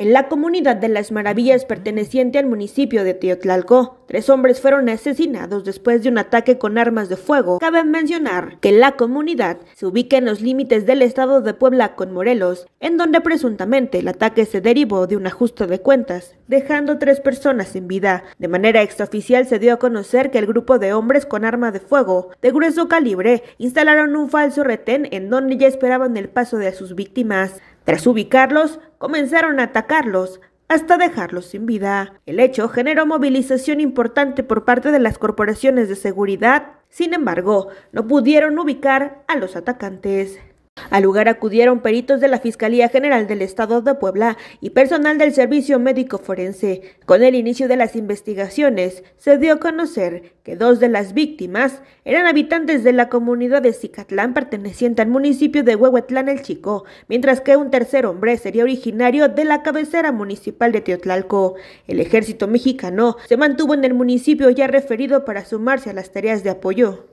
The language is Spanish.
en la comunidad de Las Maravillas perteneciente al municipio de Teotlalco. Tres hombres fueron asesinados después de un ataque con armas de fuego. Cabe mencionar que la comunidad se ubica en los límites del estado de Puebla con Morelos, en donde presuntamente el ataque se derivó de un ajuste de cuentas dejando tres personas sin vida. De manera extraoficial se dio a conocer que el grupo de hombres con arma de fuego de grueso calibre instalaron un falso retén en donde ya esperaban el paso de sus víctimas. Tras ubicarlos, comenzaron a atacarlos, hasta dejarlos sin vida. El hecho generó movilización importante por parte de las corporaciones de seguridad, sin embargo, no pudieron ubicar a los atacantes. Al lugar acudieron peritos de la Fiscalía General del Estado de Puebla y personal del Servicio Médico Forense. Con el inicio de las investigaciones, se dio a conocer que dos de las víctimas eran habitantes de la comunidad de Zicatlán perteneciente al municipio de Huehuetlán el Chico, mientras que un tercer hombre sería originario de la cabecera municipal de Teotlalco. El ejército mexicano se mantuvo en el municipio ya referido para sumarse a las tareas de apoyo.